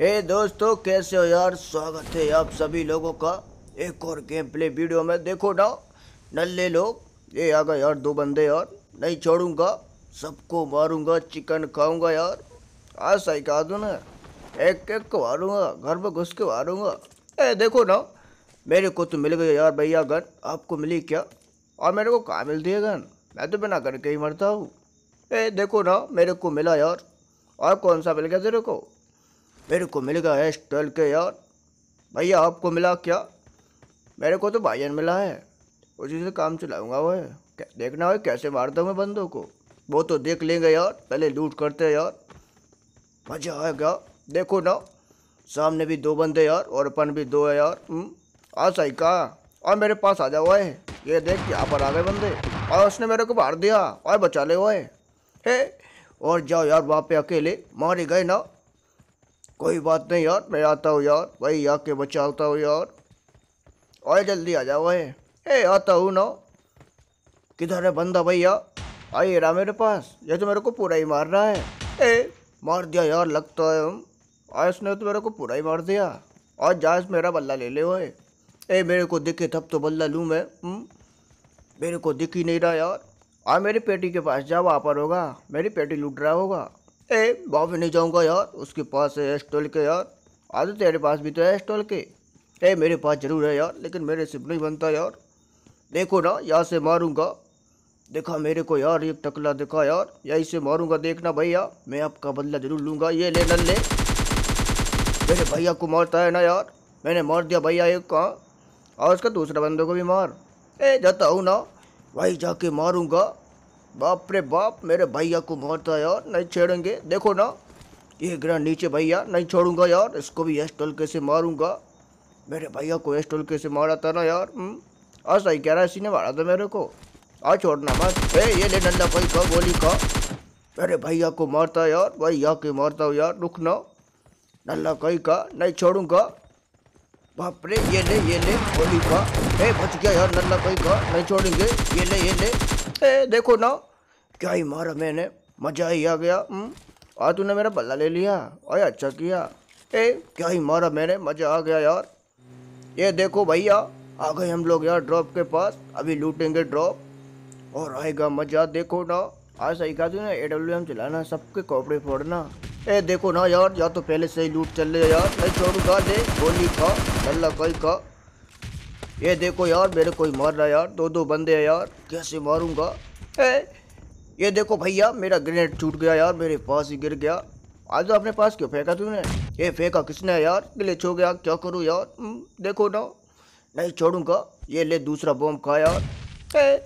हे दोस्तों कैसे हो यार स्वागत है आप सभी लोगों का एक और गेम प्ले वीडियो में देखो डाओ नल्ले लोग ये आ गए यार दो बंदे यार नहीं छोड़ूंगा सबको मारूंगा चिकन खाऊंगा यार ऐसा सही कहा दो ना एक एक को मारूंगा घर में घुस के मारूंगा ए देखो ना मेरे को तो मिल गए यार भैया गन आपको मिली क्या और मेरे को कहाँ मिलती है गन मैं तो बिना गन के ही मरता हूँ ए देखो ना मेरे को मिला यार और कौन सा मिल गया तेरे को मेरे को मिल गया है ट्वेल्व के यार भैया आपको मिला क्या मेरे को तो भाईजन मिला है उसी से काम चलाऊंगा वह देखना है कैसे मारता हूँ मैं बंदों को वो तो देख लेंगे यार पहले लूट करते हैं यार मजा आएगा देखो ना सामने भी दो बंदे यार और अपन भी दो है यार हम्म, आ सही कहा और मेरे पास आ जाओ है ये देख यहाँ पर आ गए बंदे और उसने मेरे को मार दिया और बचा ले वो है और जाओ यार वहाँ पे अकेले मारे गए ना कोई बात नहीं यार मैं आता हूँ यार वही आके बचाता हूँ यार आए जल्दी आ जाओ है हे आता हूँ ना किधर है बंदा भैया आइए रहा मेरे पास ये तो मेरे को पूरा ही मार रहा है ए मार दिया यार लगता है हम आए उसने तो मेरे को पूरा ही मार दिया और जाए मेरा बल्ला ले ले है ए मेरे को दिखे तब तो बल्ला लूँ मैं हम्म। मेरे को दिख ही नहीं रहा यार आ मेरी पेटी के पास जा वहाँ पर होगा मेरी पेटी लूट रहा होगा ए वहाँ नहीं जाऊँगा यार उसके पास है एस के यार आज तेरे पास भी तो है स्टॉल के ए मेरे पास ज़रूर है यार लेकिन मेरे से नहीं बनता यार देखो ना यहाँ से मारूंगा देखा मेरे को यार एक टकला देखा यार यहीं से मारूंगा देखना भैया मैं आपका बदला ज़रूर लूँगा ये ले ले मेरे भैया को मारता है ना यार मैंने मार दिया भैया एक कहाँ और उसका दूसरा बंदे को भी मार ए जाता हूँ ना भाई जाके मारूंगा बाप रे बाप मेरे भैया को मारता यार नहीं छेड़ेंगे देखो ना ये गिरा नीचे भैया नहीं छोड़ूंगा यार इसको भी एस टोल कैसे मारूंगा मेरे भैया को एस टोल कैसे मारा था ना यार और हम्म? सही कह रहा है इसी ने मारा था मेरे को आ छोड़ना मत ए ये ले नंदा भाई का गोली का मेरे भैया को मारता यार भैया के मारता हूँ यार रुकना नल्ला कई का नहीं छोड़ूंगा बाप रे ये ले ये ले गोली का ए बच गया यार नल्ला कई का नहीं छोड़ेंगे ये ले ये ले ए देखो ना क्या ही मारा मैंने मज़ा ही आ गया और हम्म। तूने मेरा बल्ला ले लिया अरे अच्छा किया ए क्या ही मारा मैंने मज़ा आ गया यार ये देखो भैया आ गए हम लोग यार ड्रॉप के पास अभी लूटेंगे ड्रॉप और आएगा मज़ा देखो ना आज सही कहा तू ना ए डब्ल्यू एम चलाना सबके कपड़े फोड़ना ए देखो ना यार या तो पहले से ही लूट चल रहे यार नहीं कहा दे गोली खा चल कोई खा ये देखो यार मेरे कोई मार रहा यार दो दो बंदे हैं यार कैसे मारूंगा ए, ये देखो भैया मेरा ग्रेनेड छूट गया यार मेरे पास ही गिर गया आज अपने पास क्यों फेंका तूने ये फेंका किसने है यार ग्लिच हो गया क्या करूँ यार हम्म, देखो ना नहीं छोड़ूंगा ये ले दूसरा बॉम्ब खा यार ए,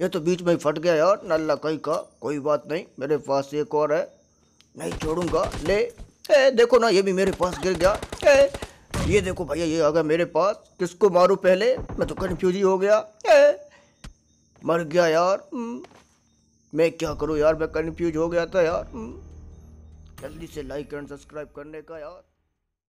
ये तो बीच में ही फट गया यार नल्ला कहीं का कोई बात नहीं मेरे पास एक और है नहीं छोड़ूंगा ले ए, देखो ना ये भी मेरे पास गिर गया ए, ये देखो भैया ये आ गया मेरे पास किसको मारू पहले मैं तो कन्फ्यूज ही हो गया मर गया यार हम्म, मैं क्या करूँ यार मैं कन्फ्यूज हो गया था यार हम्म, जल्दी से लाइक एंड सब्सक्राइब करने का यार